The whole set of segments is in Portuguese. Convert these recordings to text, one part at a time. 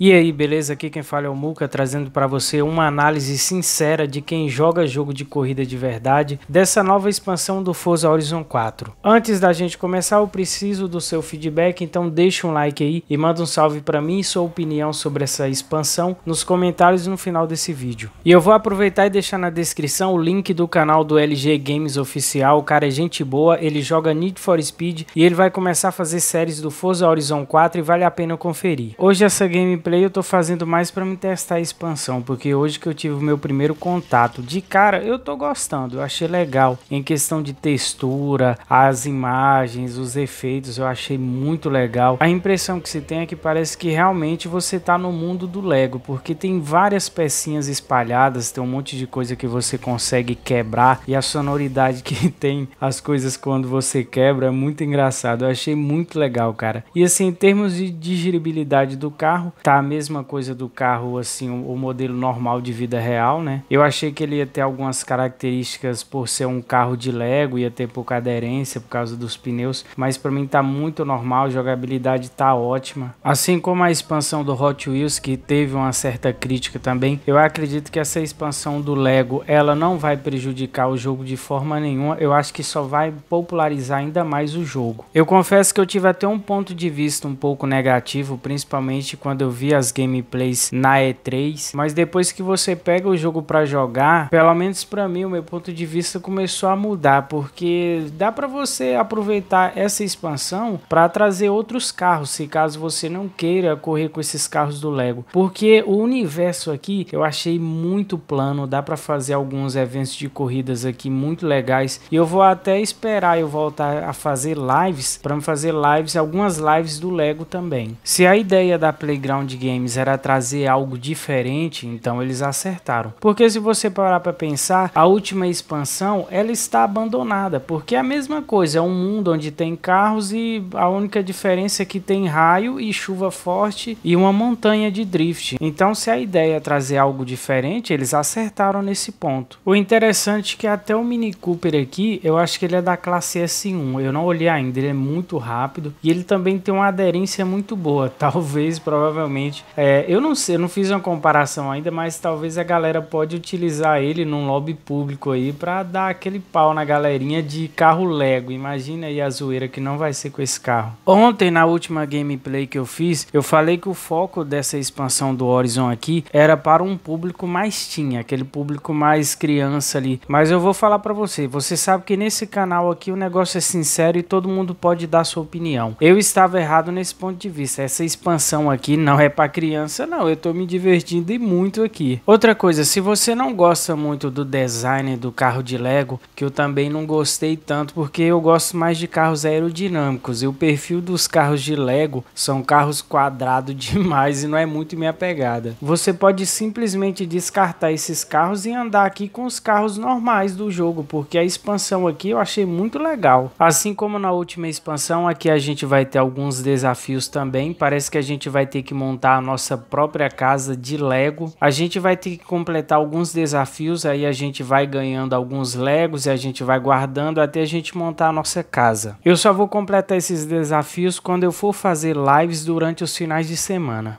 E aí, beleza? Aqui quem fala é o Muca, trazendo para você uma análise sincera de quem joga jogo de corrida de verdade dessa nova expansão do Forza Horizon 4. Antes da gente começar, eu preciso do seu feedback, então deixa um like aí e manda um salve para mim e sua opinião sobre essa expansão nos comentários no final desse vídeo. E eu vou aproveitar e deixar na descrição o link do canal do LG Games oficial, o cara é gente boa, ele joga Need for Speed e ele vai começar a fazer séries do Forza Horizon 4 e vale a pena conferir. Hoje essa game gameplay eu tô fazendo mais para me testar a expansão, porque hoje que eu tive o meu primeiro contato de cara, eu tô gostando, eu achei legal. Em questão de textura, as imagens, os efeitos, eu achei muito legal. A impressão que se tem é que parece que realmente você tá no mundo do Lego, porque tem várias pecinhas espalhadas, tem um monte de coisa que você consegue quebrar e a sonoridade que tem as coisas quando você quebra é muito engraçado. Eu achei muito legal, cara. E assim, em termos de digeribilidade do carro, tá a mesma coisa do carro, assim, o, o modelo normal de vida real, né? Eu achei que ele ia ter algumas características por ser um carro de Lego, ia ter pouca aderência por causa dos pneus, mas para mim tá muito normal, a jogabilidade tá ótima. Assim como a expansão do Hot Wheels, que teve uma certa crítica também, eu acredito que essa expansão do Lego, ela não vai prejudicar o jogo de forma nenhuma, eu acho que só vai popularizar ainda mais o jogo. Eu confesso que eu tive até um ponto de vista um pouco negativo, principalmente quando eu vi vi as gameplays na E3, mas depois que você pega o jogo para jogar, pelo menos para mim, o meu ponto de vista começou a mudar, porque dá para você aproveitar essa expansão para trazer outros carros, se caso você não queira correr com esses carros do Lego, porque o universo aqui eu achei muito plano, dá para fazer alguns eventos de corridas aqui muito legais e eu vou até esperar eu voltar a fazer lives para fazer lives, algumas lives do Lego também. Se a ideia da Playground Games era trazer algo diferente, então eles acertaram. Porque se você parar para pensar, a última expansão ela está abandonada, porque é a mesma coisa, é um mundo onde tem carros e a única diferença é que tem raio e chuva forte e uma montanha de drift. Então, se a ideia é trazer algo diferente, eles acertaram nesse ponto. O interessante é que até o Mini Cooper aqui, eu acho que ele é da classe S1, eu não olhei ainda, ele é muito rápido e ele também tem uma aderência muito boa, talvez provavelmente realmente. É, eu não sei, eu não fiz uma comparação ainda, mas talvez a galera pode utilizar ele num lobby público aí para dar aquele pau na galerinha de carro Lego. Imagina aí a zoeira que não vai ser com esse carro. Ontem, na última gameplay que eu fiz, eu falei que o foco dessa expansão do Horizon aqui era para um público mais tinha, aquele público mais criança ali. Mas eu vou falar para você, você sabe que nesse canal aqui o negócio é sincero e todo mundo pode dar sua opinião. Eu estava errado nesse ponto de vista. Essa expansão aqui não é para criança, não. Eu estou me divertindo e muito aqui. Outra coisa, se você não gosta muito do design do carro de Lego, que eu também não gostei tanto, porque eu gosto mais de carros aerodinâmicos. E o perfil dos carros de Lego são carros quadrados demais e não é muito minha pegada. Você pode simplesmente descartar esses carros e andar aqui com os carros normais do jogo, porque a expansão aqui eu achei muito legal. Assim como na última expansão, aqui a gente vai ter alguns desafios também. Parece que a gente vai ter que montar montar a nossa própria casa de Lego. A gente vai ter que completar alguns desafios, aí a gente vai ganhando alguns Legos e a gente vai guardando até a gente montar a nossa casa. Eu só vou completar esses desafios quando eu for fazer lives durante os finais de semana.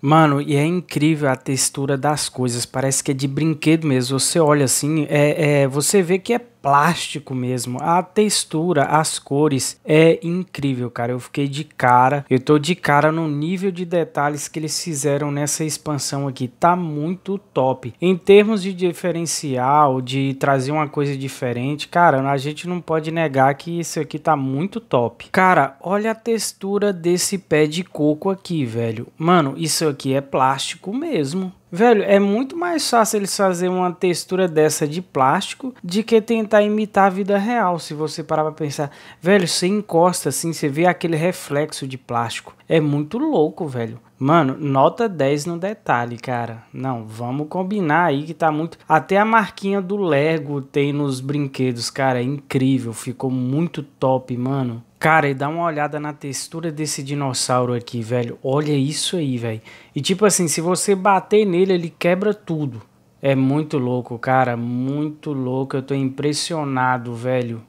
Mano, e é incrível a textura das coisas, parece que é de brinquedo mesmo. Você olha assim, é, é você vê que é plástico mesmo. A textura, as cores é incrível, cara. Eu fiquei de cara. Eu tô de cara no nível de detalhes que eles fizeram nessa expansão aqui. Tá muito top. Em termos de diferencial, de trazer uma coisa diferente, cara, a gente não pode negar que isso aqui tá muito top. Cara, olha a textura desse pé de coco aqui, velho. Mano, isso aqui é plástico mesmo. Velho, é muito mais fácil eles fazerem uma textura dessa de plástico de que tentar imitar a vida real, se você parar pra pensar. Velho, você encosta assim, você vê aquele reflexo de plástico. É muito louco, velho. Mano, nota 10 no detalhe, cara. Não, vamos combinar aí que tá muito. Até a marquinha do Lego tem nos brinquedos, cara. É incrível, ficou muito top, mano. Cara, e dá uma olhada na textura desse dinossauro aqui, velho. Olha isso aí, velho. E tipo assim, se você bater nele, ele quebra tudo. É muito louco, cara. Muito louco. Eu tô impressionado, velho.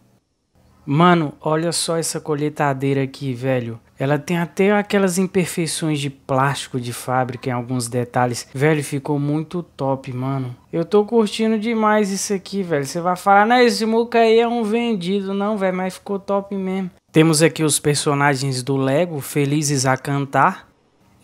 Mano, olha só essa colheitadeira aqui, velho. Ela tem até aquelas imperfeições de plástico de fábrica em alguns detalhes. Velho, ficou muito top, mano. Eu tô curtindo demais isso aqui, velho. Você vai falar, não, esse Muca aí é um vendido. Não, velho, mas ficou top mesmo. Temos aqui os personagens do Lego, felizes a cantar.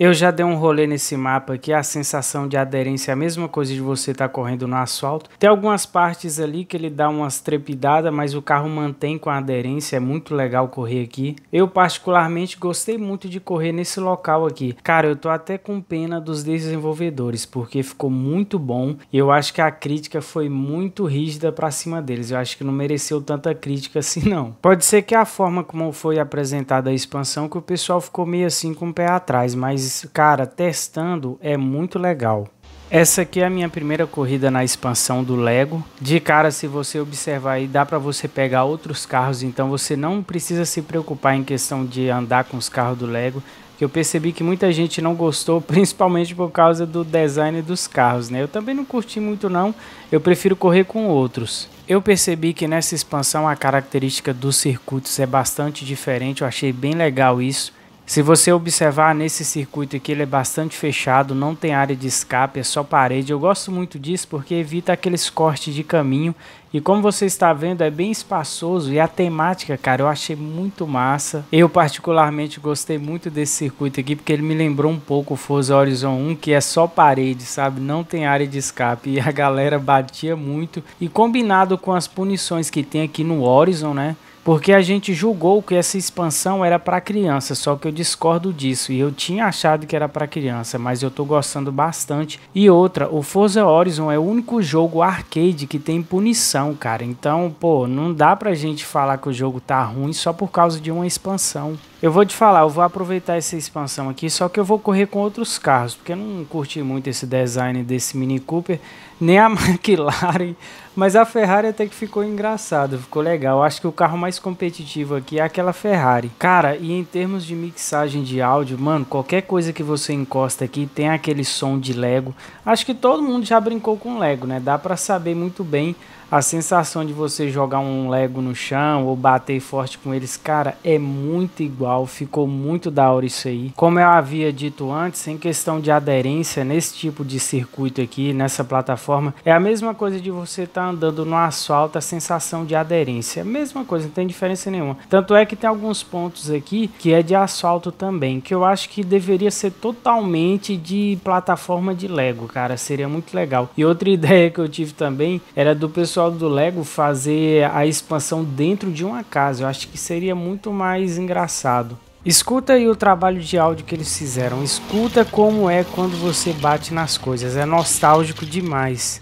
Eu já dei um rolê nesse mapa aqui, a sensação de aderência é a mesma coisa de você estar tá correndo no asfalto. Tem algumas partes ali que ele dá umas trepidadas, mas o carro mantém com a aderência, é muito legal correr aqui. Eu particularmente gostei muito de correr nesse local aqui. Cara, eu tô até com pena dos desenvolvedores, porque ficou muito bom e eu acho que a crítica foi muito rígida para cima deles. Eu acho que não mereceu tanta crítica assim não. Pode ser que a forma como foi apresentada a expansão que o pessoal ficou meio assim com o pé atrás, mas mas, cara, testando é muito legal. Essa aqui é a minha primeira corrida na expansão do Lego. De cara, se você observar aí, dá para você pegar outros carros, então você não precisa se preocupar em questão de andar com os carros do Lego, que eu percebi que muita gente não gostou, principalmente por causa do design dos carros, né? Eu também não curti muito não, eu prefiro correr com outros. Eu percebi que nessa expansão a característica dos circuitos é bastante diferente, eu achei bem legal isso se você observar nesse circuito aqui, ele é bastante fechado, não tem área de escape, é só parede. Eu gosto muito disso porque evita aqueles cortes de caminho. E como você está vendo, é bem espaçoso e a temática, cara, eu achei muito massa. Eu particularmente gostei muito desse circuito aqui porque ele me lembrou um pouco o Forza Horizon 1, que é só parede, sabe? Não tem área de escape e a galera batia muito. E combinado com as punições que tem aqui no Horizon, né? Porque a gente julgou que essa expansão era para criança, só que eu discordo disso e eu tinha achado que era para criança, mas eu tô gostando bastante. E outra, o Forza Horizon é o único jogo arcade que tem punição, cara. Então, pô, não dá pra gente falar que o jogo tá ruim só por causa de uma expansão. Eu vou te falar, eu vou aproveitar essa expansão aqui, só que eu vou correr com outros carros, porque eu não curti muito esse design desse Mini Cooper nem a McLaren, mas a Ferrari até que ficou engraçado, ficou legal. Acho que o carro mais competitivo aqui é aquela Ferrari. Cara, e em termos de mixagem de áudio, mano, qualquer coisa que você encosta aqui tem aquele som de Lego. Acho que todo mundo já brincou com Lego, né? Dá para saber muito bem a sensação de você jogar um Lego no chão ou bater forte com eles, cara, é muito igual. Ficou muito da hora isso aí. Como eu havia dito antes, em questão de aderência nesse tipo de circuito aqui, nessa plataforma, é a mesma coisa de você estar tá andando no asfalto, a sensação de aderência. É a mesma coisa, não tem diferença nenhuma. Tanto é que tem alguns pontos aqui que é de asfalto também, que eu acho que deveria ser totalmente de plataforma de Lego, cara. Seria muito legal. E outra ideia que eu tive também era do pessoal pessoal do Lego fazer a expansão dentro de uma casa. Eu acho que seria muito mais engraçado. Escuta aí o trabalho de áudio que eles fizeram. Escuta como é quando você bate nas coisas. É nostálgico demais.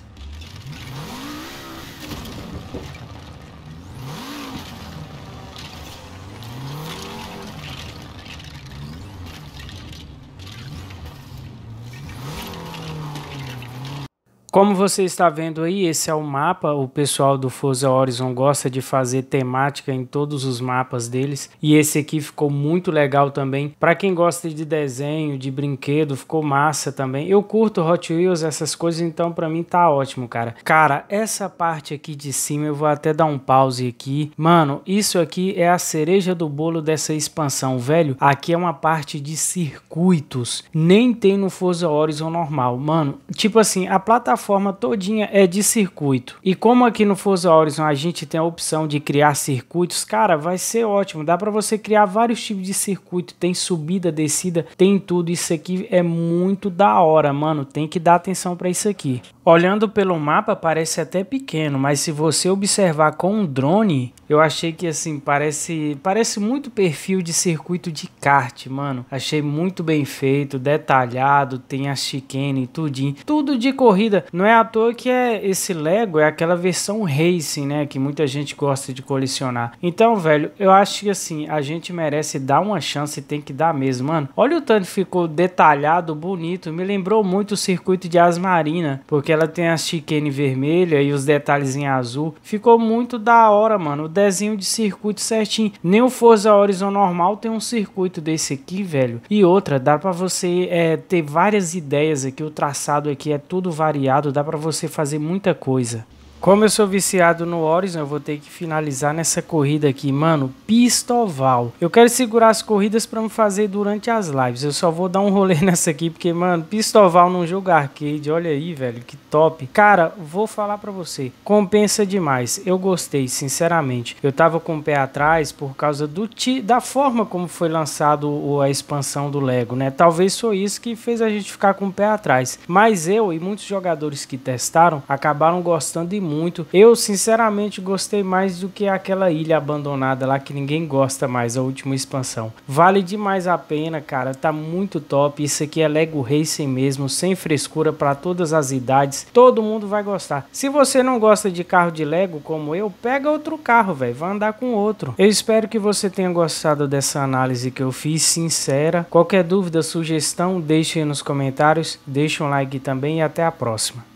Como você está vendo aí, esse é o mapa. O pessoal do Forza Horizon gosta de fazer temática em todos os mapas deles. E esse aqui ficou muito legal também. Para quem gosta de desenho, de brinquedo, ficou massa também. Eu curto Hot Wheels, essas coisas, então para mim tá ótimo, cara. Cara, essa parte aqui de cima, eu vou até dar um pause aqui. Mano, isso aqui é a cereja do bolo dessa expansão, velho. Aqui é uma parte de circuitos. Nem tem no Forza Horizon normal. Mano, tipo assim, a plataforma plataforma todinha é de circuito. E como aqui no Forza Horizon a gente tem a opção de criar circuitos, cara, vai ser ótimo. Dá para você criar vários tipos de circuito, tem subida, descida, tem tudo. Isso aqui é muito da hora, mano. Tem que dar atenção para isso aqui. Olhando pelo mapa parece até pequeno, mas se você observar com um drone, eu achei que assim parece parece muito perfil de circuito de kart, mano. Achei muito bem feito, detalhado, tem a chicane, tudinho, tudo de corrida. Não é à toa que é esse Lego é aquela versão racing, né, que muita gente gosta de colecionar. Então, velho, eu acho que assim, a gente merece dar uma chance e tem que dar mesmo, mano. Olha o tanto ficou detalhado, bonito, me lembrou muito o circuito de Asmarina, porque ela tem a chicane vermelha e os detalhes em azul. Ficou muito da hora, mano. O desenho de circuito certinho. Nem o Forza Horizon normal tem um circuito desse aqui, velho. E outra, dá para você é, ter várias ideias aqui. O traçado aqui é tudo variado lado, dá para você fazer muita coisa. Como eu sou viciado no Horizon, eu vou ter que finalizar nessa corrida aqui, mano. Pistoval. Eu quero segurar as corridas para me fazer durante as lives. Eu só vou dar um rolê nessa aqui, porque, mano, Pistoval num jogo arcade. Olha aí, velho, que top. Cara, vou falar para você. Compensa demais. Eu gostei, sinceramente. Eu tava com o pé atrás por causa do ti da forma como foi lançado a expansão do Lego, né? Talvez foi isso que fez a gente ficar com o pé atrás. Mas eu e muitos jogadores que testaram acabaram gostando e muito. Eu, sinceramente, gostei mais do que aquela ilha abandonada lá que ninguém gosta mais, a última expansão. Vale demais a pena, cara. Tá muito top. Isso aqui é Lego Racing mesmo, sem frescura para todas as idades. Todo mundo vai gostar. Se você não gosta de carro de Lego como eu, pega outro carro, velho. Vai andar com outro. Eu espero que você tenha gostado dessa análise que eu fiz, sincera. Qualquer dúvida, sugestão, deixe nos comentários, deixe um like também e até a próxima.